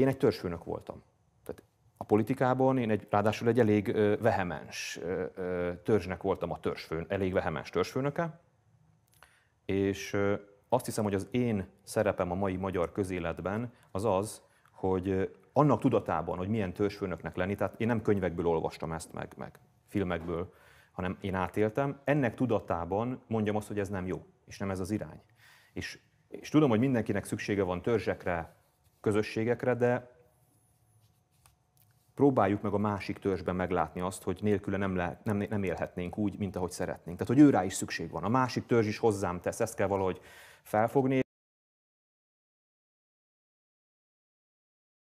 én egy törzsfőnök voltam. Tehát a politikában én egy, ráadásul egy elég vehemens törzsnek voltam a törzsfőn, elég vehemens törzsfőnöke, és azt hiszem, hogy az én szerepem a mai magyar közéletben az az, hogy annak tudatában, hogy milyen törzsfőnöknek lenni, tehát én nem könyvekből olvastam ezt meg, meg filmekből, hanem én átéltem, ennek tudatában mondjam azt, hogy ez nem jó, és nem ez az irány. És, és tudom, hogy mindenkinek szüksége van törzsekre, közösségekre, de próbáljuk meg a másik törzsben meglátni azt, hogy nélküle nem, le, nem, nem élhetnénk úgy, mint ahogy szeretnénk. Tehát, hogy ő rá is szükség van. A másik törzs is hozzám tesz, ezt kell valahogy felfogni.